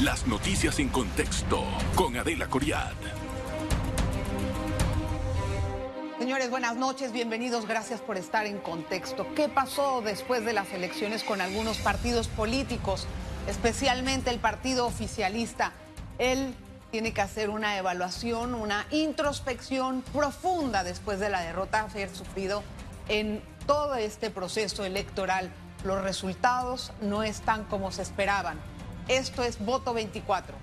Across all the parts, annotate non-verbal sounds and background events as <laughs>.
Las noticias en contexto con Adela Coriad. Señores, buenas noches, bienvenidos, gracias por estar en contexto. ¿Qué pasó después de las elecciones con algunos partidos políticos, especialmente el partido oficialista? Él tiene que hacer una evaluación, una introspección profunda después de la derrota que ha sufrido en todo este proceso electoral. Los resultados no están como se esperaban. Esto es Voto 24.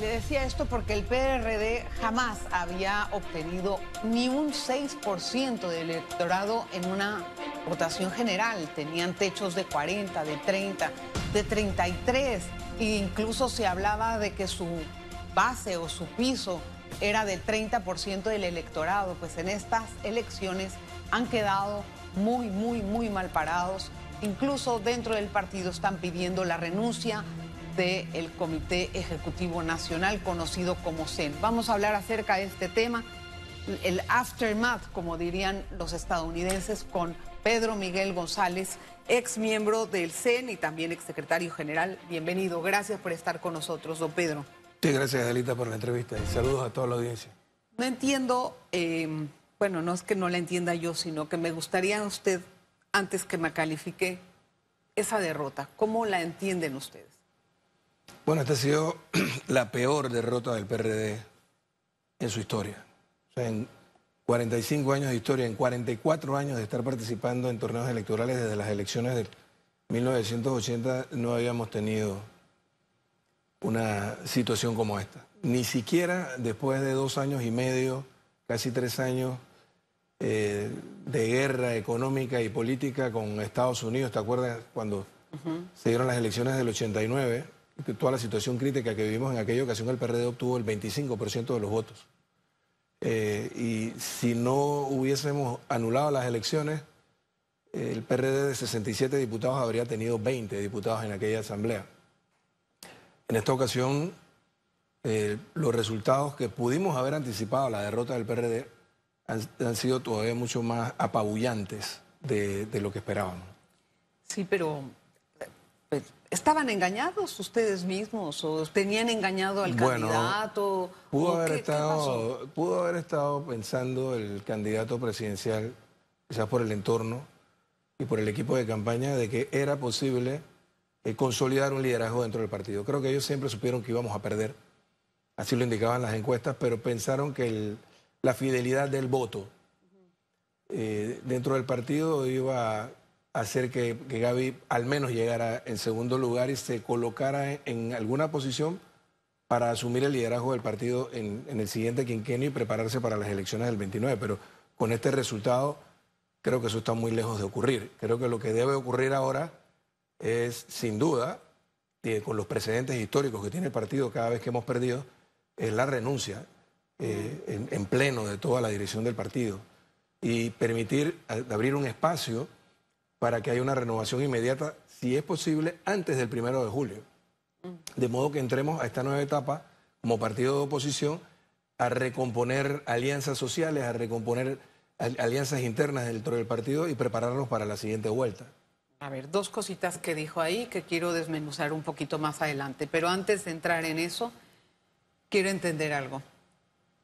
Le decía esto porque el PRD jamás había obtenido ni un 6% del electorado en una votación general. Tenían techos de 40, de 30, de 33 e incluso se hablaba de que su base o su piso era del 30% del electorado, pues en estas elecciones han quedado muy, muy, muy mal parados. Incluso dentro del partido están pidiendo la renuncia del Comité Ejecutivo Nacional, conocido como CEN. Vamos a hablar acerca de este tema, el aftermath, como dirían los estadounidenses, con Pedro Miguel González, ex miembro del CEN y también ex secretario general. Bienvenido, gracias por estar con nosotros, don Pedro. Sí, gracias, Adelita, por la entrevista y saludos a toda la audiencia. No entiendo, em, bueno, no es que no la entienda yo, sino que me gustaría a usted, antes que me califique, esa derrota. ¿Cómo la entienden ustedes? Bueno, esta ha sido <clears throat> la peor derrota del PRD en su historia. O sea, en 45 años de historia, en 44 años de estar participando en torneos electorales desde las elecciones de 1980, no habíamos tenido una situación como esta. Ni siquiera después de dos años y medio, casi tres años eh, de guerra económica y política con Estados Unidos, ¿te acuerdas cuando se dieron las elecciones del 89? Toda la situación crítica que vivimos en aquella ocasión, el PRD obtuvo el 25% de los votos. Eh, y si no hubiésemos anulado las elecciones, el PRD de 67 diputados habría tenido 20 diputados en aquella asamblea. En esta ocasión, eh, los resultados que pudimos haber anticipado la derrota del PRD han, sido todavía mucho más apabullantes de, lo que esperábamos. Sí, pero eh, ¿Estaban engañados ustedes mismos o tenían engañado al candidato? Pudo, haber estado, pudo haber estado pensando el candidato presidencial, quizás por el entorno y por el equipo de campaña, de que era posible eh, consolidar un liderazgo dentro del partido. Creo que ellos siempre supieron que íbamos a perder, así lo indicaban las encuestas, pero pensaron que la fidelidad del voto eh, dentro del partido iba a hacer que, que, Gaby al menos llegara en segundo lugar y se colocara en, alguna posición para asumir el liderazgo del partido en, en, el siguiente quinquenio y prepararse para las elecciones del 29. Pero con este resultado creo que eso está muy lejos de ocurrir. Creo que lo que debe ocurrir ahora es sin duda, con los precedentes históricos que tiene el partido cada vez que hemos perdido, es la renuncia eh, en, pleno de toda la dirección del partido y permitir abrir un espacio para que haya una renovación inmediata, si es posible, antes del primero de julio. Mm. De modo que entremos a esta nueva etapa como partido de oposición a recomponer alianzas sociales, a recomponer alianzas internas dentro del partido y prepararnos para la siguiente vuelta. A ver, dos cositas que dijo ahí que quiero desmenuzar un poquito más adelante, pero antes de entrar en eso, quiero entender algo.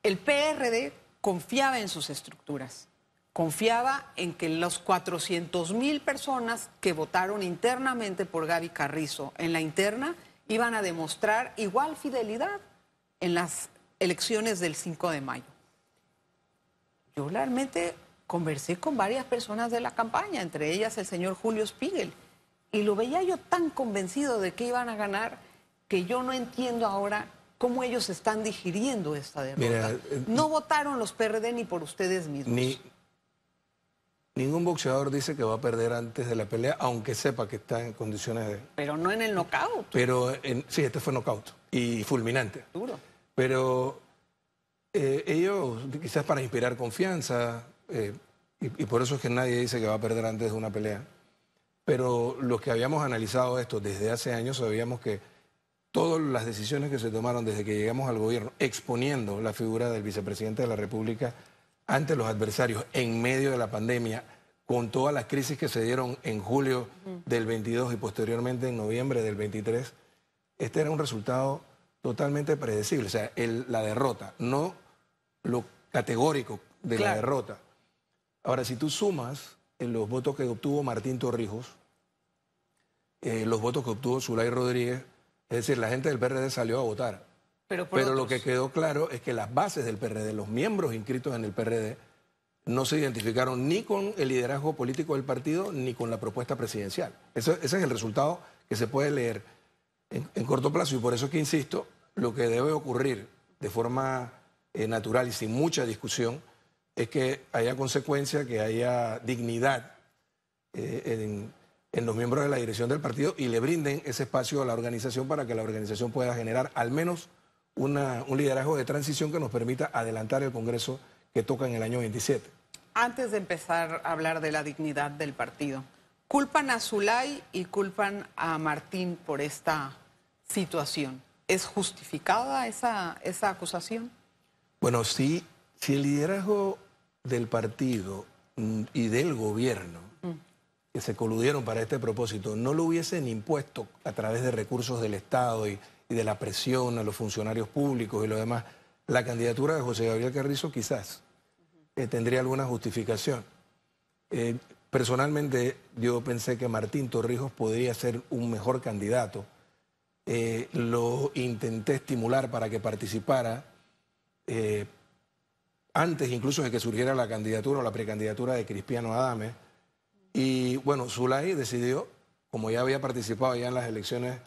El PRD confiaba en sus estructuras, confiaba en que los 400 mil personas que votaron internamente por Gaby Carrizo en la interna iban a demostrar igual fidelidad en las elecciones del 5 de mayo. Yo realmente conversé con varias personas de la campaña, entre ellas el señor Julio Spiegel, y lo veía yo tan convencido de que iban a ganar que yo no entiendo ahora cómo ellos están digiriendo esta derrota. Eh, no votaron los PRD ni por ustedes mismos. ningún boxeador dice que va a perder antes de la pelea, aunque sepa que está en condiciones de... Pero no en el knockout. Pero en, sí, este fue knockout y fulminante. Pero eh, ellos, quizás para inspirar confianza, eh, y, por eso es que nadie dice que va a perder antes de una pelea. Pero los que habíamos analizado esto desde hace años sabíamos que todas las decisiones que se tomaron desde que llegamos al gobierno, exponiendo la figura del vicepresidente de la República ante los adversarios en medio de la pandemia, con todas las crisis que se dieron en julio mm. del 22 y posteriormente en noviembre del 23, este era un resultado totalmente predecible. O sea, la derrota, no lo categórico de la derrota, Ahora, si tú sumas los votos que obtuvo Martín Torrijos, eh, los votos que obtuvo Zulay Rodríguez, es decir, la gente del PRD salió a votar. Pero, lo que quedó claro es que las bases del PRD, los miembros inscritos en el PRD, no se identificaron ni con el liderazgo político del partido ni con la propuesta presidencial. ese es el resultado que se puede leer en, corto plazo y por eso es que insisto, lo que debe ocurrir de forma eh, natural y sin mucha discusión es que haya consecuencia, que haya dignidad eh, en, los miembros de la dirección del partido y le brinden ese espacio a la organización para que la organización pueda generar al menos un liderazgo de transición que nos permita adelantar el Congreso que toca en el año 27. Antes de empezar a hablar de la dignidad del partido, culpan a Zulay y culpan a Martín por esta situación. ¿Es justificada esa, esa acusación? Bueno, sí, si el liderazgo del partido mm, y del gobierno mm. que se coludieron para este propósito no lo hubiesen impuesto a través de recursos del Estado y, de la presión a los funcionarios públicos y lo demás, la candidatura de José Gabriel Carrizo quizás eh, tendría alguna justificación. Eh, personalmente yo pensé que Martín Torrijos podría ser un mejor candidato. Eh, lo intenté estimular para que participara, antes incluso de que surgiera la candidatura o la precandidatura de Cristiano Adame. Y bueno, Zulay decidió, como ya había participado ya en las elecciones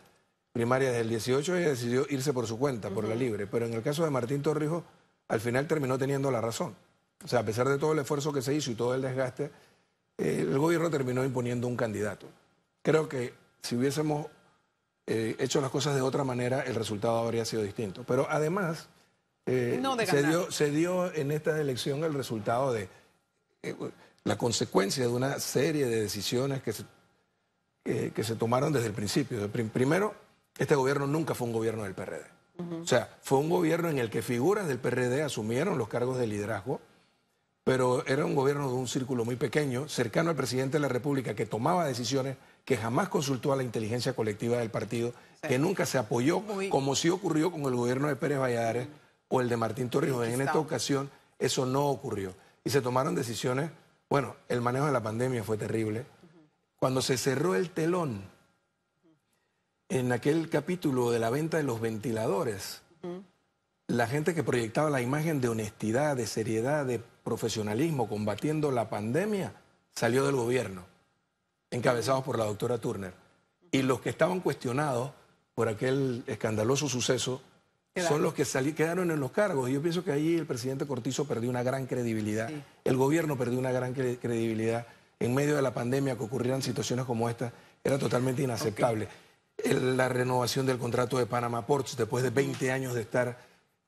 primarias del 18, ella decidió irse por su cuenta, por la libre. Pero en el caso de Martín Torrijos, al final terminó teniendo la razón. O sea, a pesar de todo el esfuerzo que se hizo y todo el desgaste, eh, el gobierno terminó imponiendo un candidato. Creo que si hubiésemos eh, hecho las cosas de otra manera, el resultado habría sido distinto. Pero además, eh, se, dio, se dio en esta elección el resultado de eh, la consecuencia de una serie de decisiones que se, que se tomaron desde el principio. Primero, este gobierno nunca fue un gobierno del PRD. O sea, fue un gobierno en el que figuras del PRD asumieron los cargos de liderazgo, pero era un gobierno de un círculo muy pequeño, cercano al presidente de la República, que tomaba decisiones que jamás consultó a la inteligencia colectiva del partido, que nunca se apoyó, como sí ocurrió con el gobierno de Pérez Valladares o el de Martín Torrijos. En esta ocasión eso no ocurrió. Y se tomaron decisiones, bueno, el manejo de la pandemia fue terrible. Cuando se cerró el telón, en aquel capítulo de la venta de los ventiladores, la gente que proyectaba la imagen de honestidad, de seriedad, de profesionalismo, combatiendo la pandemia, salió del gobierno, encabezados por la doctora Turner. Y los que estaban cuestionados por aquel escandaloso suceso, son los que salí, quedaron en los cargos. Y yo pienso que ahí el presidente Cortizo perdió una gran credibilidad, el gobierno perdió una gran credibilidad. En medio de la pandemia que ocurrieran situaciones como esta, era totalmente inaceptable. la renovación del contrato de Panama Ports, después de 20 años de estar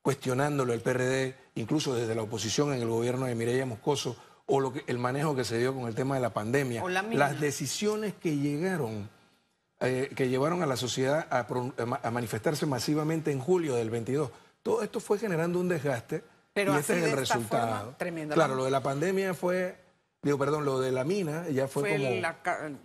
cuestionándolo el PRD, incluso desde la oposición en el gobierno de Mireya Moscoso, o lo que, el manejo que se dio con el tema de la pandemia. las decisiones que llegaron eh, que llevaron a la sociedad a, manifestarse masivamente en julio del 22. Todo esto fue generando un desgaste Pero y este es el resultado. claro, lo de la pandemia fue, digo, perdón, lo de la mina ya fue,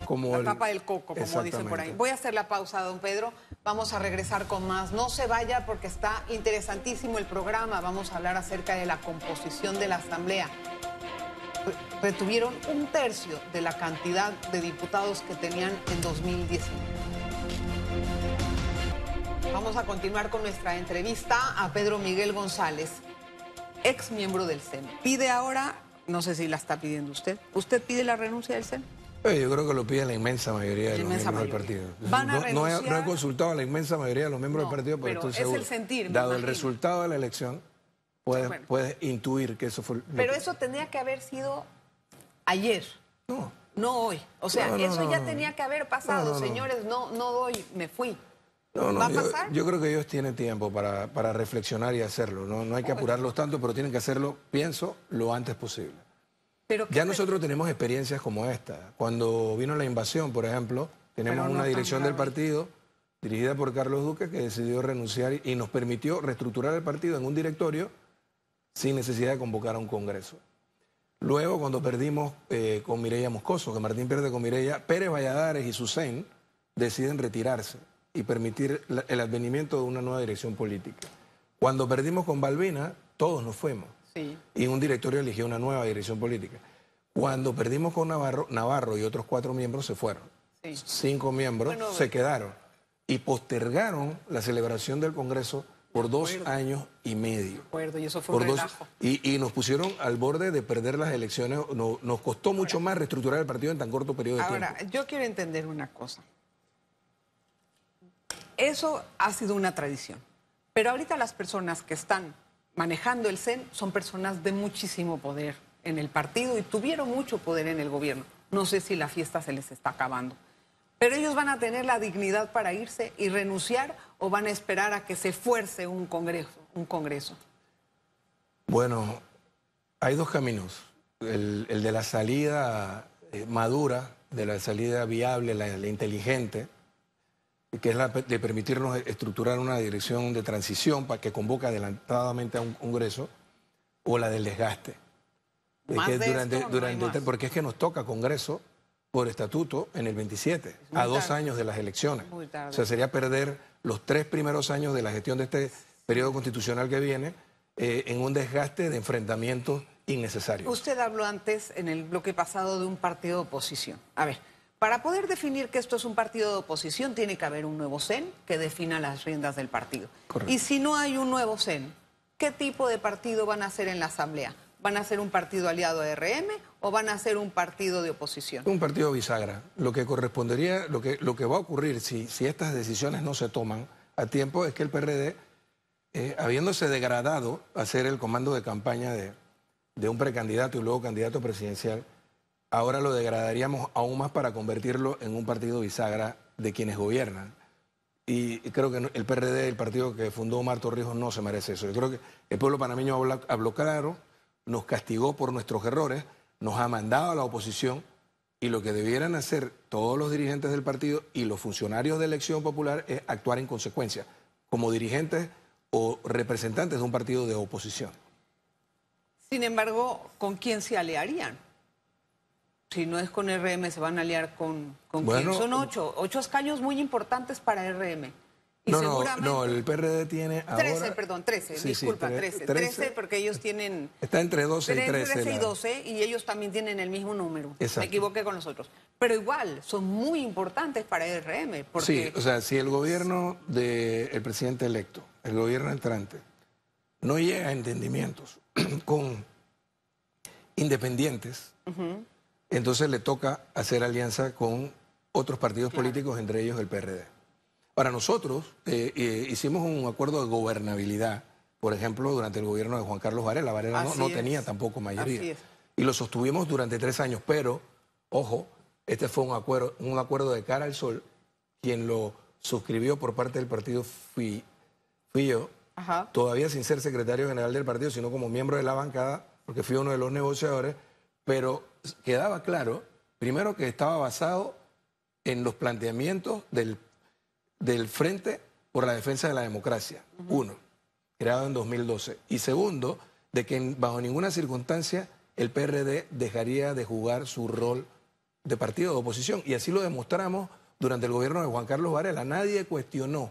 como, la, del coco, como dicen por ahí. Voy a hacer la pausa, don Pedro. Vamos a regresar con más. No se vaya porque está interesantísimo el programa. Vamos a hablar acerca de la composición de la Asamblea retuvieron un tercio de la cantidad de diputados que tenían en 2019. Vamos a continuar con nuestra entrevista a Pedro Miguel González, ex miembro del CEN. Pide ahora, no sé si la está pidiendo usted, ¿usted pide la renuncia del CEN? Eh, yo creo que lo pide la inmensa mayoría de los miembros del partido. no, he, consultado a la inmensa mayoría de los miembros del partido, pero, entonces es El sentir, Dado el resultado de la elección, puedes, intuir que eso fue. Pero eso tendría que haber sido ayer. No. No hoy. O sea, eso ya tenía que haber pasado, señores. No, no doy, me fui. ¿Va a pasar? yo, creo que ellos tienen tiempo para, reflexionar y hacerlo. ¿no? hay que apurarlos tanto, pero tienen que hacerlo, pienso, lo antes posible. ¿Pero ya nosotros tenemos experiencias como esta. Cuando vino la invasión, por ejemplo, tenemos una dirección del partido dirigida por Carlos Duque que decidió renunciar y nos permitió reestructurar el partido en un directorio sin necesidad de convocar a un congreso. Luego, cuando perdimos eh, con Mireya Moscoso, que Martín pierde con Mireya, Pérez Valladares y Susén deciden retirarse y permitir el advenimiento de una nueva dirección política. Cuando perdimos con Balbina, todos nos fuimos. Y un directorio eligió una nueva dirección política. Cuando perdimos con Navarro, Navarro y otros cuatro miembros se fueron. Cinco miembros se quedaron y postergaron la celebración del Congreso por dos años y medio. acuerdo, y eso fue y, nos pusieron al borde de perder las elecciones. nos costó mucho más reestructurar el partido en tan corto periodo de tiempo. Ahora, yo quiero entender una cosa. Eso ha sido una tradición. Pero ahorita las personas que están manejando el CEN son personas de muchísimo poder en el partido y tuvieron mucho poder en el gobierno. No sé si la fiesta se les está acabando. Pero ellos van a tener la dignidad para irse y renunciar o van a esperar a que se fuerce un congreso? Un congreso? Bueno, hay dos caminos. El, de la salida eh, madura, de la salida viable, la, inteligente, que es la de permitirnos estructurar una dirección de transición para que convoque adelantadamente a un congreso, o la del desgaste. porque es que nos toca Congreso por estatuto en el 27, a dos años de las elecciones. O sea, sería perder los tres primeros años de la gestión de este periodo constitucional que viene eh, en un desgaste de enfrentamientos innecesarios. Usted habló antes en el bloque pasado de un partido de oposición. A ver, para poder definir que esto es un partido de oposición tiene que haber un nuevo CEN que defina las riendas del partido. Y si no hay un nuevo CEN, ¿qué tipo de partido van a ser en la Asamblea? ¿Van a ser un partido aliado a RM o van a ser un partido de oposición? Un partido bisagra. Lo que correspondería, lo que, lo que va a ocurrir si, si estas decisiones no se toman a tiempo es que el PRD, eh, habiéndose degradado a ser el comando de campaña de, un precandidato y luego candidato presidencial, ahora lo degradaríamos aún más para convertirlo en un partido bisagra de quienes gobiernan. Y creo que el PRD, el partido que fundó Marto Torrijos, no se merece eso. Yo creo que el pueblo panameño habló claro nos castigó por nuestros errores, nos ha mandado a la oposición y lo que debieran hacer todos los dirigentes del partido y los funcionarios de elección popular es actuar en consecuencia, como dirigentes o representantes de un partido de oposición. Sin embargo, ¿con quién se aliarían? Si no es con RM, se van a aliar con, quién. Son ocho, ocho escaños muy importantes para RM no, no, el PRD tiene ahora... 13, perdón, 13, disculpa, 13, 13, porque ellos tienen... Está entre 12 y 13. 13 y 12 y ellos también tienen el mismo número. Exacto. Me equivoqué con nosotros. Pero igual, son muy importantes para el RM. Sí, o sea, si el gobierno del presidente electo, el gobierno entrante, no llega a entendimientos <clears throat> con independientes, entonces le toca hacer alianza con otros partidos políticos, entre ellos el PRD. Para nosotros, eh, eh, hicimos un acuerdo de gobernabilidad, por ejemplo, durante el gobierno de Juan Carlos Varela. Varela no, tenía tampoco mayoría. Y lo sostuvimos durante tres años, pero, ojo, este fue un acuerdo, un acuerdo de cara al sol, quien lo suscribió por parte del partido fui, yo, todavía sin ser secretario general del partido, sino como miembro de la bancada, porque fui uno de los negociadores, pero quedaba claro, primero que estaba basado en los planteamientos del del Frente por la Defensa de la Democracia, uno, creado en 2012. Y segundo, de que bajo ninguna circunstancia el PRD dejaría de jugar su rol de partido de oposición. Y así lo demostramos durante el gobierno de Juan Carlos Varela. Nadie cuestionó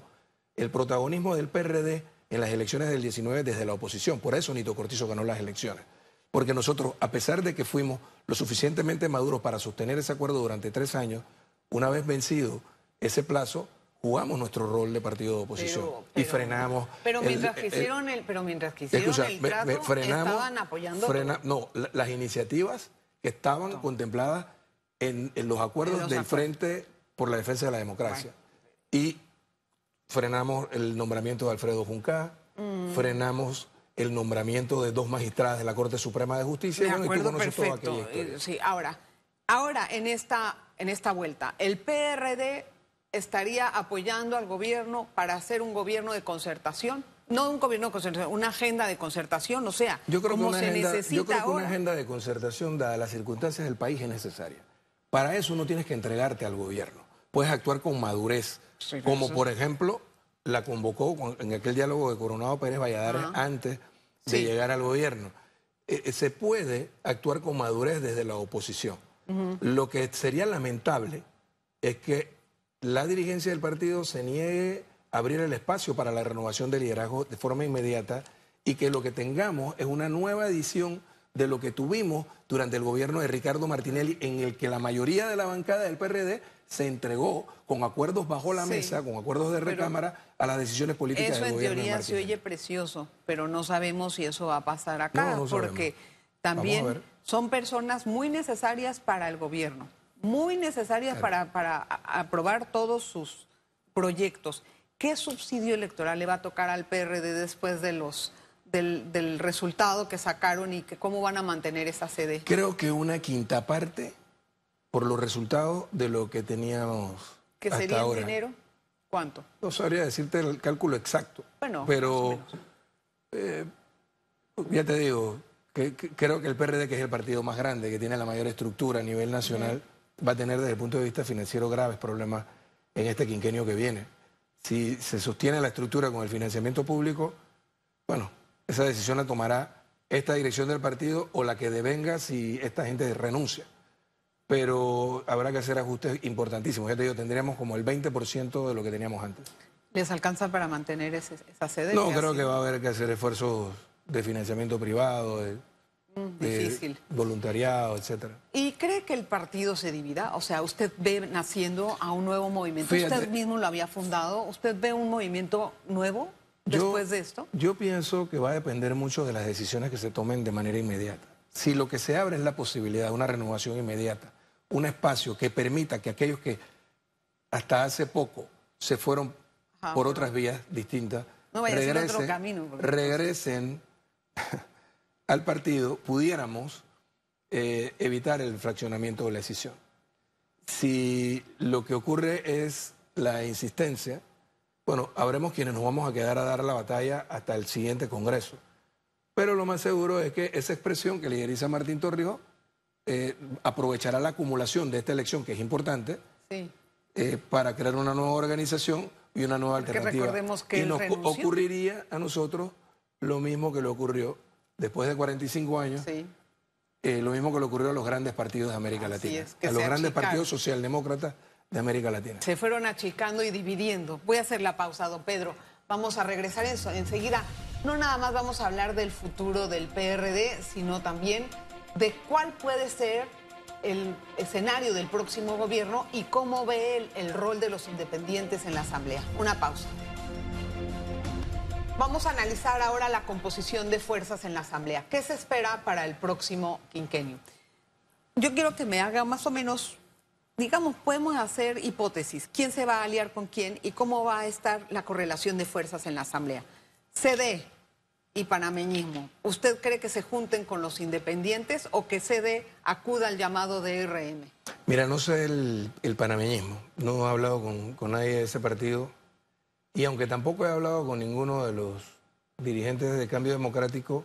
el protagonismo del PRD en las elecciones del 19 desde la oposición. Por eso Nito Cortizo ganó las elecciones. Porque nosotros, a pesar de que fuimos lo suficientemente maduros para sostener ese acuerdo durante tres años, una vez vencido ese plazo, jugamos nuestro rol de partido de oposición y frenamos. Pero mientras hicieron el, pero mientras el trato, frenamos, estaban apoyando. no, las iniciativas que estaban contempladas en, los acuerdos del Frente por la Defensa de la Democracia. Y frenamos el nombramiento de Alfredo Junca mm. frenamos el nombramiento de dos magistradas de la Corte Suprema de Justicia. acuerdo perfecto. Sí, ahora, ahora en esta, en esta vuelta, el PRD estaría apoyando al gobierno para hacer un gobierno de concertación? No un gobierno de concertación, una agenda de concertación, o sea, como se necesita Yo creo que una agenda de concertación, dadas las circunstancias del país, es necesaria. Para eso no tienes que entregarte al gobierno. Puedes actuar con madurez, como por ejemplo la convocó en aquel diálogo de Coronado Pérez Valladares antes de llegar al gobierno. Eh, eh, se puede actuar con madurez desde la oposición. Lo que sería lamentable es que la dirigencia del partido se niegue a abrir el espacio para la renovación del liderazgo de forma inmediata y que lo que tengamos es una nueva edición de lo que tuvimos durante el gobierno de Ricardo Martinelli, en el que la mayoría de la bancada del PRD se entregó con acuerdos bajo la mesa, con acuerdos de recámara, a las decisiones políticas del gobierno. Eso en teoría se oye precioso, pero no sabemos si eso va a pasar acá, porque también son personas muy necesarias para el gobierno muy necesarias para, aprobar todos sus proyectos. ¿Qué subsidio electoral le va a tocar al PRD después de los del, resultado que sacaron y que, cómo van a mantener esa sede? Creo que una quinta parte por los resultados de lo que teníamos. ¿Qué sería en dinero? ¿Cuánto? No sabría decirte el cálculo exacto. Bueno, pero eh, ya te digo, que, creo que el PRD, que es el partido más grande, que tiene la mayor estructura a nivel nacional, va a tener desde el punto de vista financiero graves problemas en este quinquenio que viene. Si se sostiene la estructura con el financiamiento público, bueno, esa decisión la tomará esta dirección del partido o la que devenga si esta gente renuncia. Pero habrá que hacer ajustes importantísimos. Ya te digo, tendríamos como el 20% de lo que teníamos antes. ¿Les alcanza para mantener esa sede? No, creo que va a haber que hacer esfuerzos de financiamiento privado, de Mm, eh, difícil. Voluntariado, etcétera. ¿Y cree que el partido se divida? O sea, usted ve naciendo a un nuevo movimiento. usted mismo lo había fundado. ¿Usted ve un movimiento nuevo después de esto? Yo pienso que va a depender mucho de las decisiones que se tomen de manera inmediata. Si lo que se abre es la posibilidad de una renovación inmediata, un espacio que permita que aquellos que hasta hace poco se fueron por otras vías distintas regresen al partido, pudiéramos eh, evitar el fraccionamiento de la decisión. Si lo que ocurre es la insistencia, bueno, habremos quienes nos vamos a quedar a dar la batalla hasta el siguiente Congreso. Pero lo más seguro es que esa expresión que lideriza Martín Torrijos eh, aprovechará la acumulación de esta elección, que es importante, eh, para crear una nueva organización y una nueva alternativa. Recordemos que y nos ocurriría a nosotros lo mismo que le ocurrió después de 45 años. Eh, lo mismo que le ocurrió a los grandes partidos de América Latina, a los grandes partidos socialdemócratas de América Latina. Se fueron achicando y dividiendo. Voy a hacer la pausa, don Pedro. Vamos a regresar eso. enseguida. No nada más vamos a hablar del futuro del PRD, sino también de cuál puede ser el escenario del próximo gobierno y cómo ve él el rol de los independientes en la Asamblea. Una pausa. Vamos a analizar ahora la composición de fuerzas en la Asamblea. ¿Qué se espera para el próximo quinquenio? Yo quiero que me haga más o menos, digamos, podemos hacer hipótesis. ¿Quién se va a aliar con quién y cómo va a estar la correlación de fuerzas en la Asamblea? CD y panameñismo. ¿Usted cree que se junten con los independientes o que CD acuda al llamado de RM? Mira, no sé el, panameñismo. No he hablado con, con nadie de ese partido y aunque tampoco he hablado con ninguno de los dirigentes de Cambio Democrático,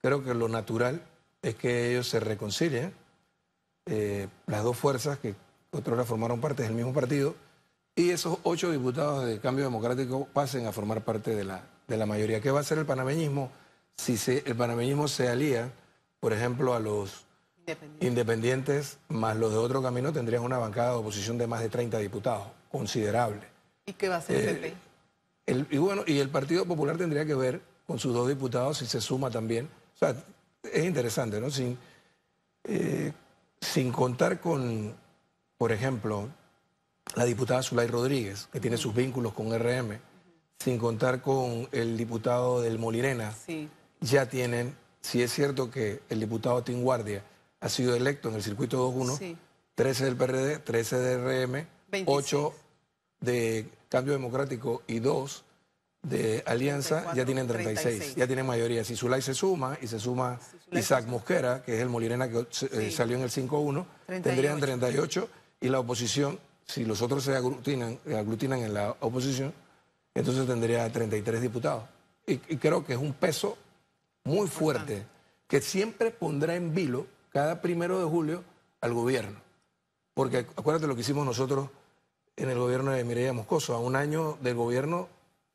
creo que lo natural es que ellos se reconcilien, eh, las dos fuerzas que otras formaron parte del mismo partido, y esos ocho diputados de Cambio Democrático pasen a formar parte de la, de la mayoría. ¿Qué va a hacer el panameñismo si el panameñismo se alía, por ejemplo, a los independientes más los de otro camino? tendrían una bancada de oposición de más de 30 diputados, considerable. ¿Y qué va a hacer el PP? Eh, y bueno, y el Partido Popular tendría que ver con sus dos diputados si se suma también. O sea, es interesante, ¿no? Sin, eh, sin contar con, por ejemplo, la diputada Zulay Rodríguez, que tiene sus vínculos con RM, sin contar con el diputado del Molirena, ya tienen, si es cierto que el diputado Tim Guardia ha sido electo en el circuito 2-1, 13 del PRD, 13 de RM, 8 de Cambio Democrático y dos de Alianza ya tienen 36, ya tienen mayoría. Si Zulay se suma y se suma Isaac Mosquera, que es el Molirena que eh, salió en el 5-1, tendrían 38 y la oposición, si los otros se aglutinan, eh, aglutinan en la oposición, entonces tendría 33 diputados. Y, creo que es un peso muy fuerte que siempre pondrá en vilo cada primero de julio al gobierno. Porque acuérdate lo que hicimos nosotros en el gobierno de Mireya Moscoso, a un año del gobierno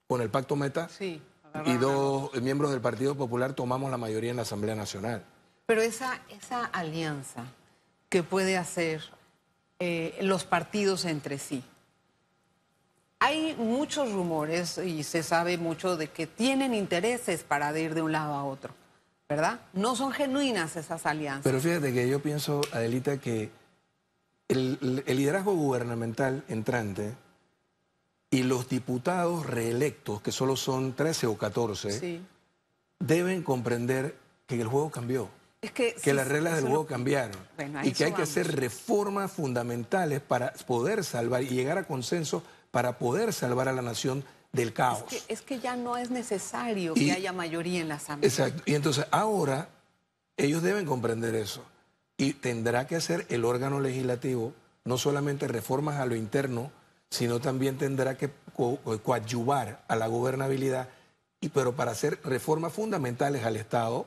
con el pacto Meta y dos miembros del Partido Popular tomamos la mayoría en la Asamblea Nacional. Pero esa, esa alianza que puede hacer eh, los partidos entre sí, hay muchos rumores y se sabe mucho de que tienen intereses para ir de un lado a otro, ¿verdad? No son genuinas esas alianzas. Pero fíjate que yo pienso, Adelita, que el, liderazgo gubernamental entrante y los diputados reelectos, que solo son 13 o 14, deben comprender que el juego cambió. que, las reglas del juego cambiaron y que hay que hacer reformas fundamentales para poder salvar y llegar a consenso para poder salvar a la nación del caos. Es que, ya no es necesario que haya mayoría en la Asamblea. Exacto. Y entonces ahora ellos deben comprender eso y tendrá que hacer el órgano legislativo no solamente reformas a lo interno, sino también tendrá que coadyuvar a la gobernabilidad, y, pero para hacer reformas fundamentales al Estado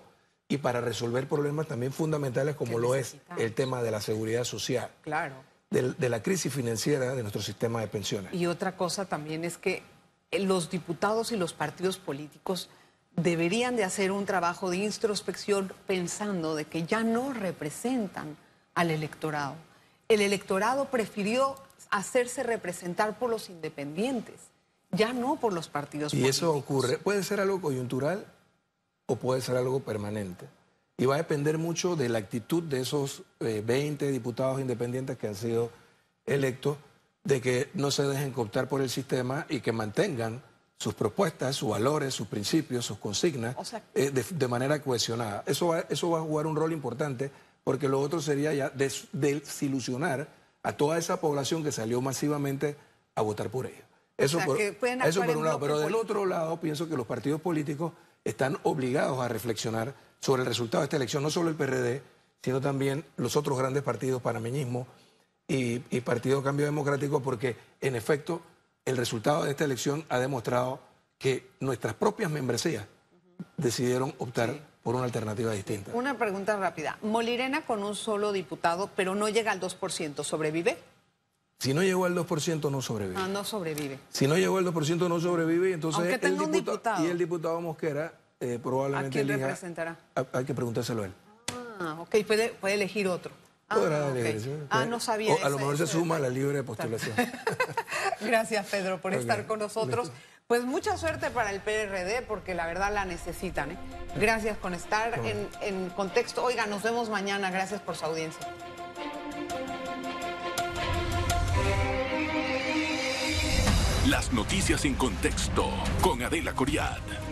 y para resolver problemas también fundamentales como lo es el tema de la seguridad social. Claro. de la crisis financiera de nuestro sistema de pensiones. Y otra cosa también es que eh, los diputados y los partidos políticos deberían de hacer un trabajo de introspección pensando de que ya no representan al electorado. El electorado prefirió hacerse representar por los independientes, ya no por los partidos políticos. Y eso ocurre, puede ser algo coyuntural o puede ser algo permanente. Y va a depender mucho de la actitud de esos 20 eh, diputados independientes que han sido electos, de que no se dejen cooptar por el sistema y que mantengan sus propuestas, sus valores, sus principios, sus consignas, eh, de, manera cohesionada. Eso va, eso va a jugar un rol importante porque lo otro sería ya desilusionar a toda esa población que salió masivamente a votar por ella. Eso, por, un lado. Pero del otro lado, pienso que los partidos políticos están obligados a reflexionar sobre el resultado de esta elección, no solo el PRD, sino también los otros grandes partidos, panameñismo y, y Partido Cambio Democrático, porque en efecto el resultado de esta elección ha demostrado que nuestras propias membresías decidieron optar por una alternativa distinta. Una pregunta rápida. Molirena con un solo diputado, pero no llega al 2%, ¿sobrevive? Si no llegó al 2% no sobrevive. Ah, no sobrevive. Si no llegó al 2% no sobrevive, entonces el diputado, y el diputado Mosquera eh, probablemente ¿A quién representará? hay que preguntárselo a él. Ah, ok, puede, puede elegir otro. Ah, no ah, sabía. a lo mejor se suma la libre postulación. <laughs> Gracias, Pedro, por estar con nosotros. Pues mucha suerte para el PRD, porque la verdad la necesitan. ¿eh? Gracias por estar en, en contexto. Oiga, nos vemos mañana. Gracias por su audiencia. Las noticias en contexto con Adela Coriad.